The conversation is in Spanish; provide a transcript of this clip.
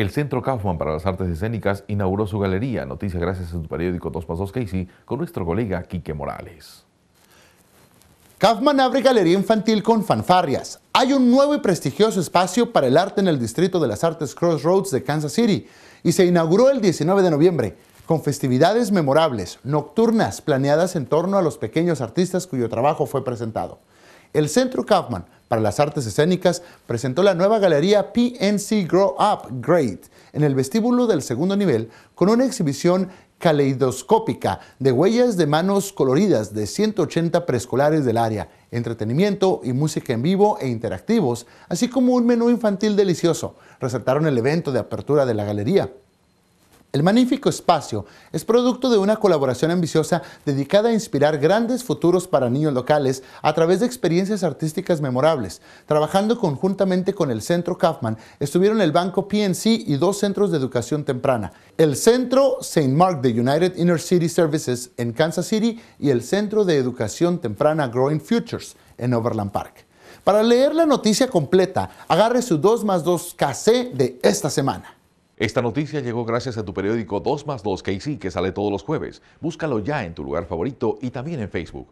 El Centro Kaufman para las Artes Escénicas inauguró su galería Noticias gracias a su periódico 2 más 2 Casey con nuestro colega Quique Morales. Kaufman abre galería infantil con fanfarrias. Hay un nuevo y prestigioso espacio para el arte en el Distrito de las Artes Crossroads de Kansas City y se inauguró el 19 de noviembre con festividades memorables, nocturnas, planeadas en torno a los pequeños artistas cuyo trabajo fue presentado el Centro Kaufman para las Artes Escénicas presentó la nueva galería PNC Grow Up Great en el vestíbulo del segundo nivel con una exhibición caleidoscópica de huellas de manos coloridas de 180 preescolares del área, entretenimiento y música en vivo e interactivos, así como un menú infantil delicioso, resaltaron el evento de apertura de la galería. El magnífico espacio es producto de una colaboración ambiciosa dedicada a inspirar grandes futuros para niños locales a través de experiencias artísticas memorables. Trabajando conjuntamente con el Centro Kaufman, estuvieron el Banco PNC y dos centros de educación temprana, el Centro St. Mark de United Inner City Services en Kansas City y el Centro de Educación Temprana Growing Futures en Overland Park. Para leer la noticia completa, agarre su 2 más 2 KC de esta semana. Esta noticia llegó gracias a tu periódico 2 más 2 KC que sale todos los jueves. Búscalo ya en tu lugar favorito y también en Facebook.